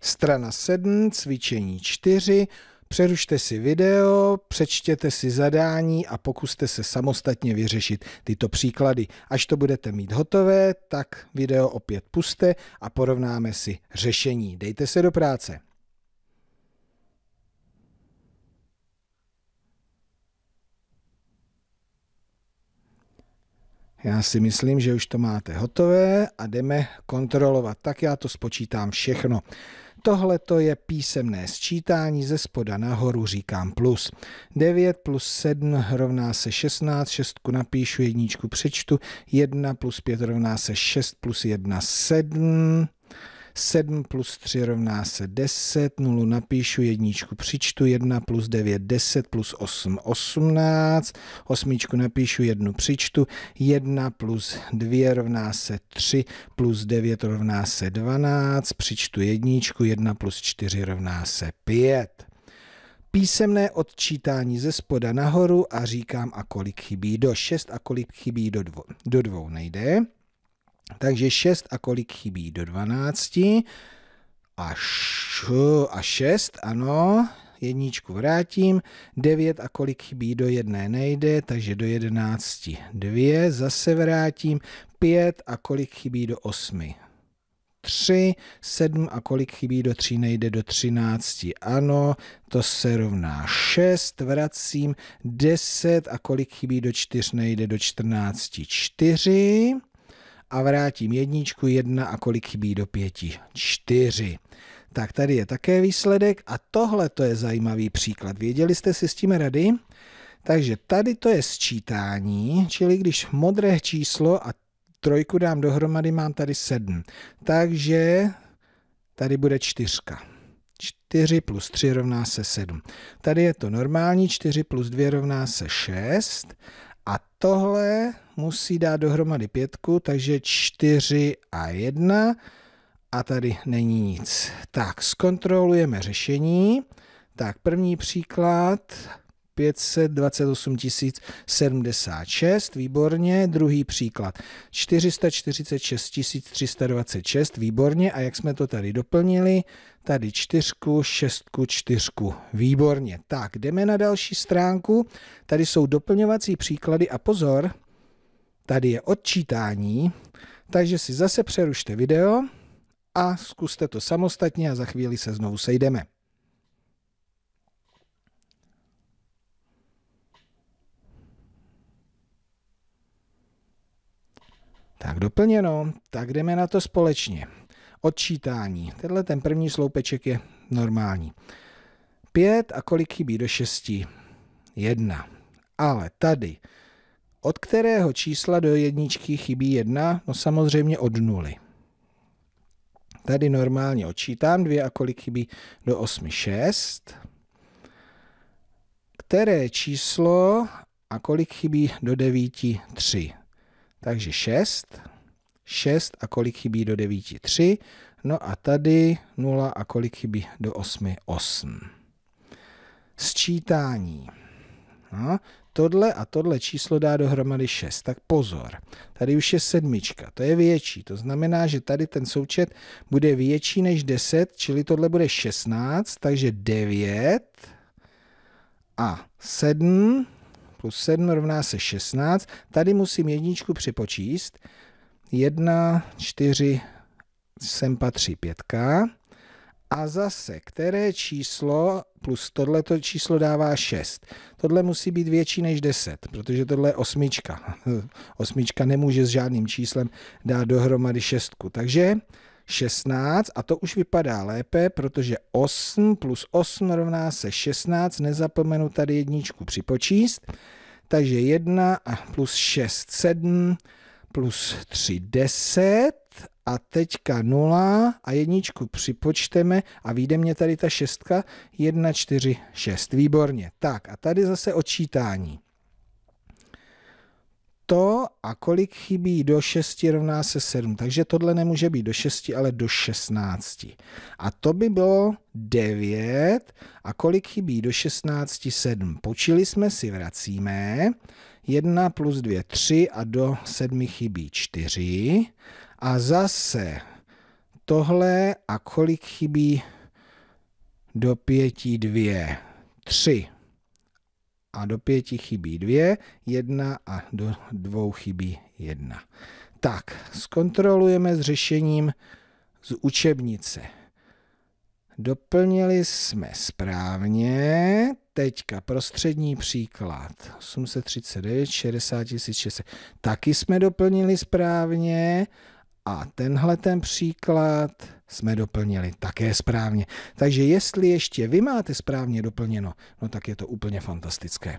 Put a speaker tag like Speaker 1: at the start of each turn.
Speaker 1: Strana 7, cvičení 4, přerušte si video, přečtěte si zadání a pokuste se samostatně vyřešit tyto příklady. Až to budete mít hotové, tak video opět puste a porovnáme si řešení. Dejte se do práce. Já si myslím, že už to máte hotové a jdeme kontrolovat. Tak já to spočítám všechno. Tohle to je písemné sčítání ze spoda nahoru, říkám plus. 9 plus 7 rovná se 16, 6 napíšu, jedničku přečtu, 1 plus 5 rovná se 6 plus 1, 7. 7 plus 3 rovná se 10, 0 napíšu, jedničku přičtu, 1 plus 9, 10 plus 8, 18, osmičku napíšu, jednu přičtu, 1 plus 2 rovná se 3, plus 9 rovná se 12, přičtu jedničku, 1 plus 4 rovná se 5 písemné odčítání ze spoda nahoru a říkám, a kolik chybí do 6 a kolik chybí do 2. Do 2 nejde. Takže 6 a kolik chybí? Do 12 a, š, a 6, ano, jedničku vrátím, 9 a kolik chybí do jedné nejde, takže do 11 2, zase vrátím, 5 a kolik chybí do 8. 3, 7 a kolik chybí do 3 nejde do 13. Ano, to se rovná 6, vracím 10 a kolik chybí do 4 nejde do 14. 4 a vrátím jedničku, jedna a kolik chybí do pěti? Čtyři. Tak tady je také výsledek a tohle to je zajímavý příklad. Věděli jste si s tím rady? Takže tady to je sčítání, čili když modré číslo a trojku dám dohromady, mám tady sedm. Takže tady bude čtyřka. 4 plus 3 rovná se 7. Tady je to normální, 4 plus 2 rovná se 6 a tohle musí dát dohromady pětku, takže 4 a 1 a tady není nic. Tak, zkontrolujeme řešení. Tak, první příklad 528 076, výborně. Druhý příklad, 446 326, výborně. A jak jsme to tady doplnili, tady čtyřku, šestku, čtyřku. Výborně. Tak, jdeme na další stránku. Tady jsou doplňovací příklady a pozor, tady je odčítání, takže si zase přerušte video a zkuste to samostatně a za chvíli se znovu sejdeme. Tak doplněno, tak jdeme na to společně. Odčítání. Tenhle ten první sloupeček je normální. Pět a kolik chybí do šesti? Jedna. Ale tady, od kterého čísla do jedničky chybí jedna? No samozřejmě od nuly. Tady normálně odčítám dvě a kolik chybí do osmi? Šest. Které číslo a kolik chybí do devíti? Tři. Takže 6. 6 a kolik chybí do 9? 3. No a tady 0 a kolik chybí do 8? 8. Sčítání. No, tohle a tohle číslo dá dohromady 6. Tak pozor, tady už je sedmička, to je větší. To znamená, že tady ten součet bude větší než 10, čili tohle bude 16, takže 9 a 7 plus 7 rovná se 16. Tady musím jedničku připočíst. 1, 4, sem patří pětka. A zase, které číslo plus tohleto číslo dává 6. Tohle musí být větší než 10, protože tohle je osmička. osmička nemůže s žádným číslem dát dohromady šestku. Takže 16 a to už vypadá lépe, protože 8 plus 8 rovná se 16, nezapomenu tady jedničku připočíst takže 1 a plus 6, 7, plus 3, 10 a teďka 0 a jedničku připočteme a vyjde mě tady ta šestka, 1, 4, 6, výborně. Tak a tady zase odčítání. 100 a kolik chybí do 6 rovná se 7. Takže tohle nemůže být do 6, ale do 16. A to by bylo 9 a kolik chybí do 16, 7. Počili jsme si, vracíme. 1 plus 2, 3 a do 7 chybí 4. A zase tohle a kolik chybí do 5, 2, 3 a do pěti chybí dvě, jedna a do dvou chybí jedna. Tak, zkontrolujeme s řešením z učebnice. Doplnili jsme správně. Teďka prostřední příklad 839, 60 600. Taky jsme doplnili správně. A tenhle ten příklad jsme doplnili také správně. Takže jestli ještě vy máte správně doplněno, no tak je to úplně fantastické.